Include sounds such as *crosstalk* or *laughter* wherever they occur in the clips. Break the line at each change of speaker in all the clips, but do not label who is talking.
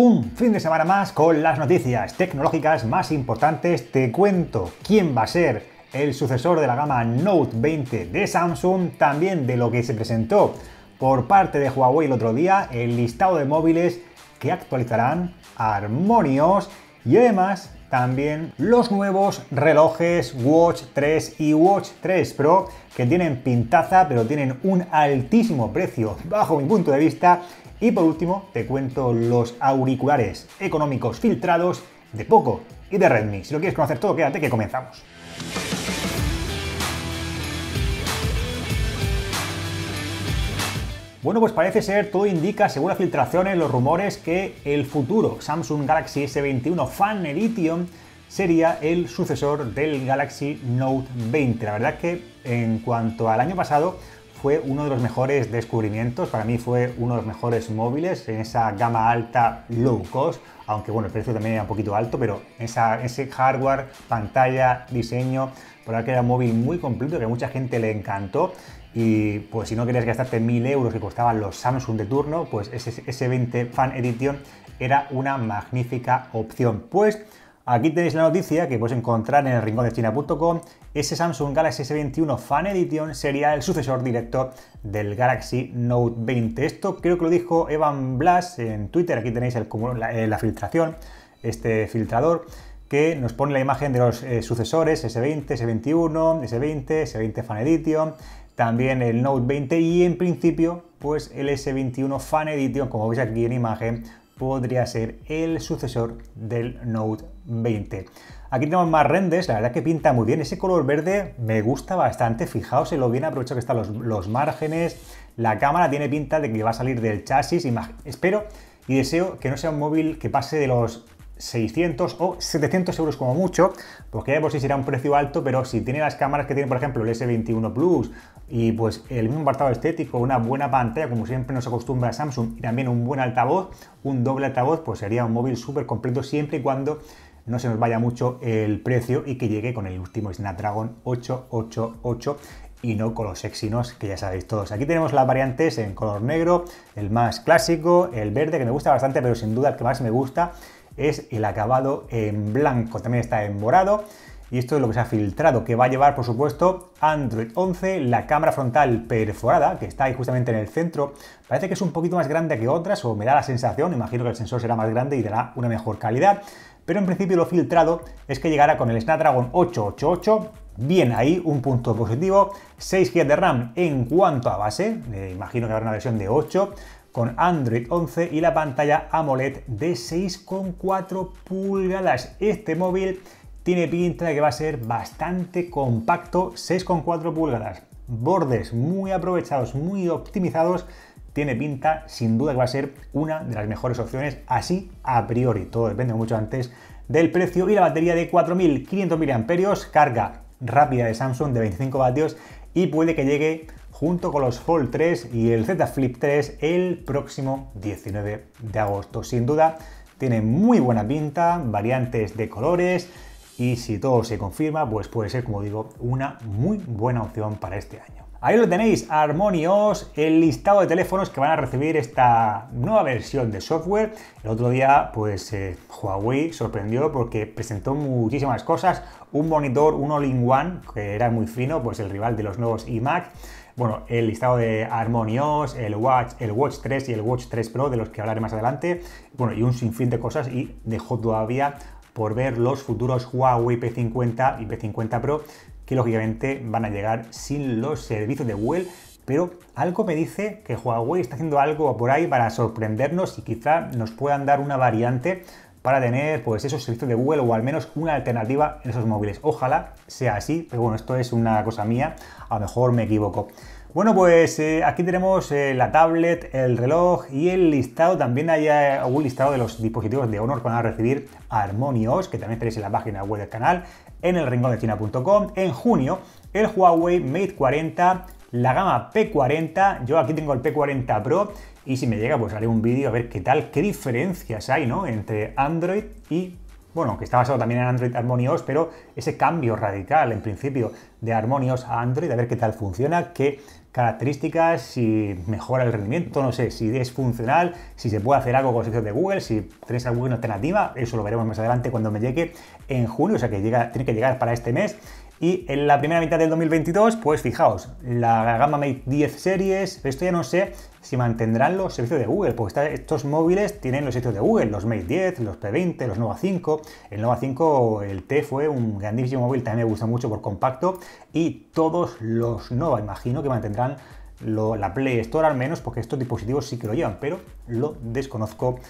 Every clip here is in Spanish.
Un fin de semana más con las noticias tecnológicas más importantes. Te cuento quién va a ser el sucesor de la gama Note 20 de Samsung, también de lo que se presentó por parte de Huawei el otro día, el listado de móviles que actualizarán armonios y además también los nuevos relojes Watch 3 y Watch 3 Pro que tienen pintaza pero tienen un altísimo precio bajo mi punto de vista y por último, te cuento los auriculares económicos filtrados de Poco y de Redmi. Si lo quieres conocer todo, quédate que comenzamos. Bueno, pues parece ser, todo indica, según las filtraciones, los rumores, que el futuro Samsung Galaxy S21 Fan Edition sería el sucesor del Galaxy Note 20. La verdad es que en cuanto al año pasado, fue uno de los mejores descubrimientos, para mí fue uno de los mejores móviles en esa gama alta low cost, aunque bueno, el precio también era un poquito alto, pero esa, ese hardware, pantalla, diseño, por ahora que era un móvil muy completo, que a mucha gente le encantó y pues si no querías gastarte mil euros que costaban los Samsung de turno, pues ese S20 Fan Edition era una magnífica opción. Pues Aquí tenéis la noticia que podéis encontrar en el rincón de China.com. Ese Samsung Galaxy S21 Fan Edition sería el sucesor directo del Galaxy Note 20. Esto creo que lo dijo Evan Blass en Twitter. Aquí tenéis el, eh, la, filtración, este filtrador que nos pone la imagen de los eh, sucesores S20, S21, S20, S20 Fan Edition, también el Note 20 y en principio pues el S21 Fan Edition, como veis aquí en imagen, podría ser el sucesor del Note 20. Aquí tenemos más renders, la verdad que pinta muy bien. Ese color verde me gusta bastante, fijaos lo bien aprovecho que están los, los márgenes. La cámara tiene pinta de que va a salir del chasis. Espero y deseo que no sea un móvil que pase de los 600 o 700 euros como mucho, porque ya por si será un precio alto, pero si tiene las cámaras que tiene, por ejemplo, el S21 Plus y pues el mismo apartado estético, una buena pantalla, como siempre nos acostumbra Samsung, y también un buen altavoz, un doble altavoz, pues sería un móvil súper completo siempre y cuando no se nos vaya mucho el precio y que llegue con el último Snapdragon 888 y no con los Exynos que ya sabéis todos. Aquí tenemos las variantes en color negro, el más clásico, el verde que me gusta bastante, pero sin duda el que más me gusta es el acabado en blanco, también está en morado. Y esto es lo que se ha filtrado, que va a llevar, por supuesto, Android 11, la cámara frontal perforada, que está ahí justamente en el centro. Parece que es un poquito más grande que otras, o me da la sensación, imagino que el sensor será más grande y dará una mejor calidad. Pero en principio lo filtrado es que llegará con el Snapdragon 888, Bien, ahí un punto positivo. 6 GB de RAM en cuanto a base, me eh, imagino que habrá una versión de 8 con Android 11 y la pantalla AMOLED de 6,4 pulgadas. Este móvil tiene pinta de que va a ser bastante compacto, 6,4 pulgadas, bordes muy aprovechados, muy optimizados, tiene pinta sin duda que va a ser una de las mejores opciones, así a priori, todo depende mucho antes del precio y la batería de 4.500 mAh, carga rápida de Samsung de 25 vatios y puede que llegue junto con los Fold 3 y el Z Flip 3 el próximo 19 de agosto. Sin duda, tiene muy buena pinta, variantes de colores y si todo se confirma, pues puede ser, como digo, una muy buena opción para este año. Ahí lo tenéis, Armonios, el listado de teléfonos que van a recibir esta nueva versión de software. El otro día, pues eh, Huawei sorprendió porque presentó muchísimas cosas. Un monitor, un all-in-one, que era muy fino, pues el rival de los nuevos iMac. Bueno, el listado de Armonios, el Watch, el Watch 3 y el Watch 3 Pro, de los que hablaré más adelante. Bueno, y un sinfín de cosas y dejó todavía por ver los futuros Huawei P50 y P50 Pro que lógicamente van a llegar sin los servicios de Google. Pero algo me dice que Huawei está haciendo algo por ahí para sorprendernos y quizá nos puedan dar una variante para tener pues esos servicios de Google o al menos una alternativa en esos móviles. Ojalá sea así, pero bueno, esto es una cosa mía, a lo mejor me equivoco. Bueno, pues eh, aquí tenemos eh, la tablet, el reloj y el listado. También hay un eh, listado de los dispositivos de Honor para recibir Armonios, que también tenéis en la página web del canal, en el china.com. En junio, el Huawei Mate 40, la gama P40. Yo aquí tengo el P40 Pro y si me llega, pues haré un vídeo a ver qué tal, qué diferencias hay ¿no? entre Android y bueno, que está basado también en Android Harmonios, pero ese cambio radical, en principio, de Harmonios a Android, a ver qué tal funciona, qué características, si mejora el rendimiento, no sé, si es funcional, si se puede hacer algo con servicios de Google, si tenéis alguna alternativa, eso lo veremos más adelante cuando me llegue en junio, o sea que tiene que llegar para este mes. Y en la primera mitad del 2022, pues fijaos, la gama Mate 10 series, esto ya no sé si mantendrán los servicios de Google, porque estos móviles tienen los servicios de Google, los Mate 10, los P20, los Nova 5. El Nova 5, el T fue un grandísimo móvil, también me gusta mucho por compacto. Y todos los Nova, imagino que mantendrán la Play Store al menos, porque estos dispositivos sí que lo llevan, pero lo desconozco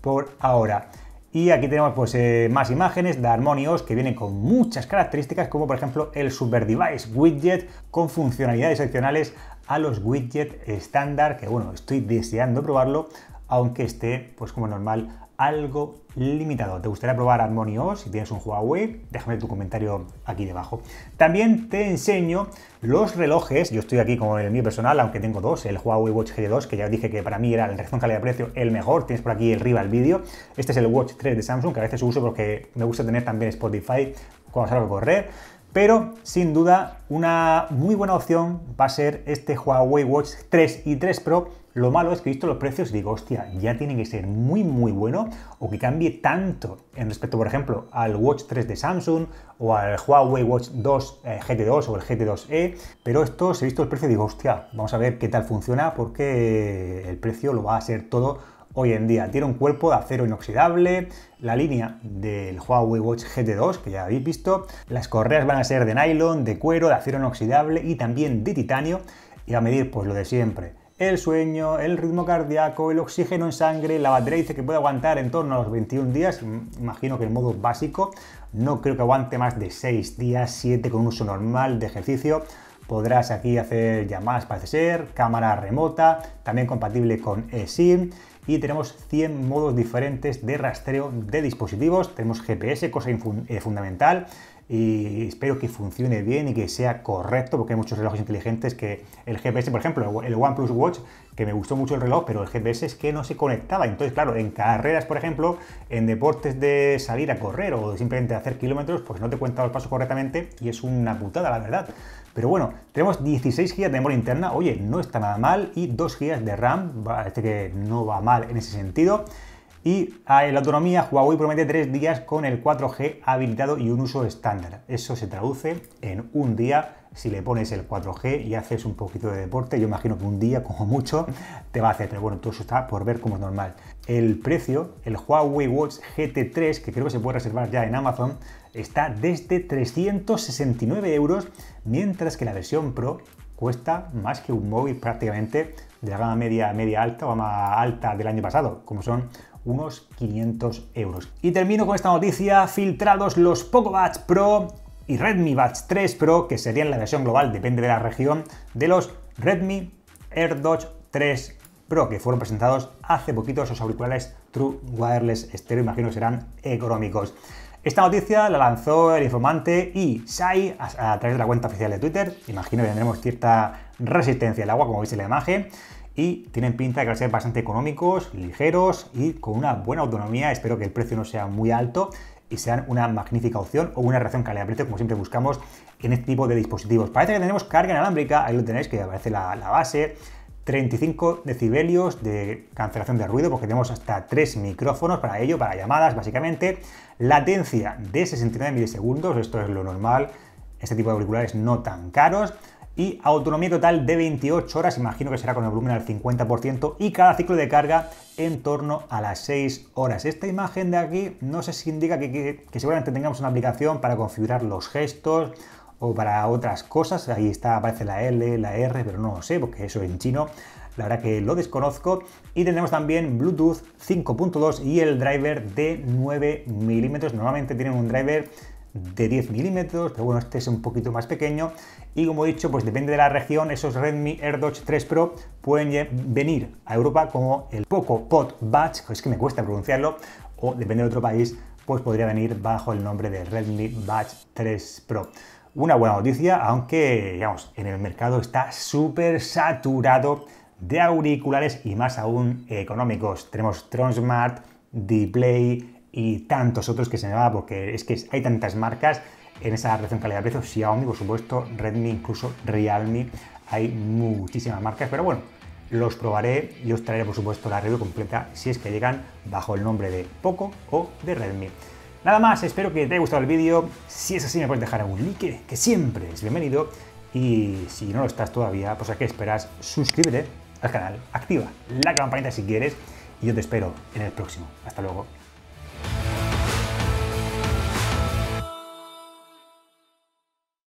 por ahora. Y aquí tenemos pues eh, más imágenes de armonios que vienen con muchas características como por ejemplo el Super Device Widget con funcionalidades adicionales a los widgets estándar que bueno, estoy deseando probarlo aunque esté pues como normal algo limitado. ¿Te gustaría probar Armonios? Si tienes un Huawei, déjame tu comentario aquí debajo. También te enseño los relojes. Yo estoy aquí con el mío personal, aunque tengo dos, el Huawei Watch GT2, que ya dije que para mí era en relación calidad-precio el mejor. Tienes por aquí arriba el vídeo. Este es el Watch 3 de Samsung, que a veces uso porque me gusta tener también Spotify cuando salgo a correr pero sin duda una muy buena opción va a ser este Huawei Watch 3 y 3 Pro. Lo malo es que he visto los precios y digo, hostia, ya tiene que ser muy muy bueno o que cambie tanto en respecto, por ejemplo, al Watch 3 de Samsung o al Huawei Watch 2 eh, GT2 o el GT2e. Pero esto, se he visto el precio, digo, hostia, vamos a ver qué tal funciona porque el precio lo va a ser todo hoy en día. Tiene un cuerpo de acero inoxidable, la línea del Huawei Watch GT2, que ya habéis visto, las correas van a ser de nylon, de cuero, de acero inoxidable y también de titanio, y va a medir pues lo de siempre. El sueño, el ritmo cardíaco, el oxígeno en sangre, la batería dice que puede aguantar en torno a los 21 días, mm, imagino que en modo básico, no creo que aguante más de 6 días, 7 con un uso normal de ejercicio, podrás aquí hacer llamadas parece ser, cámara remota, también compatible con eSIM, y tenemos 100 modos diferentes de rastreo de dispositivos. Tenemos GPS, cosa eh, fundamental, y espero que funcione bien y que sea correcto, porque hay muchos relojes inteligentes que el GPS, por ejemplo, el OnePlus Watch, que me gustó mucho el reloj, pero el GPS es que no se conectaba. Entonces, claro, en carreras, por ejemplo, en deportes de salir a correr o simplemente hacer kilómetros, pues no te cuenta los pasos correctamente y es una putada, la verdad. Pero bueno, tenemos 16 GB de memoria interna, oye, no está nada mal, y 2 GB de RAM, parece este que no va mal en ese sentido. Y ah, en la autonomía, Huawei promete tres días con el 4G habilitado y un uso estándar. Eso se traduce en un día si le pones el 4G y haces un poquito de deporte. Yo imagino que un día, como mucho, *laughs* te va a hacer. Pero bueno, todo eso está por ver como es normal. El precio, el Huawei Watch GT3, que creo que se puede reservar ya en Amazon, está desde 369 euros, mientras que la versión Pro cuesta más que un móvil prácticamente de la gama media, media alta o gama alta del año pasado, como son unos 500 euros. Y termino con esta noticia, filtrados los poco PocoBatch Pro y Redmi Batch 3 Pro, que serían la versión global, depende de la región, de los Redmi airdodge 3 Pro, que fueron presentados hace poquito esos auriculares True Wireless Stereo, imagino que serán económicos. Esta noticia la lanzó el informante y Sai a, a, través de la cuenta oficial de Twitter. Imagino que tendremos cierta resistencia al agua, como veis en la imagen, y tienen pinta de que van a ser bastante económicos, ligeros y con una buena autonomía. Espero que el precio no sea muy alto y sean una magnífica opción o una relación calidad-precio como siempre buscamos en este tipo de dispositivos. Parece que tenemos carga inalámbrica, ahí lo tenéis que aparece la, la base, 35 decibelios de cancelación de ruido porque tenemos hasta 3 micrófonos para ello, para llamadas básicamente, latencia de 69 milisegundos, esto es lo normal, este tipo de auriculares no tan caros, y autonomía total de 28 horas, imagino que será con el volumen al 50% y cada ciclo de carga en torno a las 6 horas. Esta imagen de aquí no sé si indica que, que, seguramente tengamos una aplicación para configurar los gestos o para otras cosas, ahí está, aparece la L, la R, pero no lo sé porque eso en chino la verdad que lo desconozco. Y tenemos también Bluetooth 5.2 y el driver de 9 milímetros. Normalmente tienen un driver de 10 milímetros, pero bueno, este es un poquito más pequeño. Y como he dicho, pues depende de la región, esos Redmi AirDodge 3 Pro pueden venir a Europa como el Poco pot Batch, es que me cuesta pronunciarlo, o depende de otro país, pues podría venir bajo el nombre de Redmi Batch 3 Pro. Una buena noticia, aunque, digamos, en el mercado está súper saturado de auriculares y más aún económicos. Tenemos Tronsmart, Dplay, y tantos otros que se me va porque es que hay tantas marcas en esa relación calidad-precio, Xiaomi, por supuesto, Redmi, incluso Realme, hay muchísimas marcas, pero bueno, los probaré y os traeré por supuesto la review completa si es que llegan bajo el nombre de Poco o de Redmi. Nada más, espero que te haya gustado el vídeo, si es así me puedes dejar un like, que siempre es bienvenido, y si no lo estás todavía, pues a qué esperas, suscríbete al canal, activa la campanita si quieres, y yo te espero en el próximo. Hasta luego.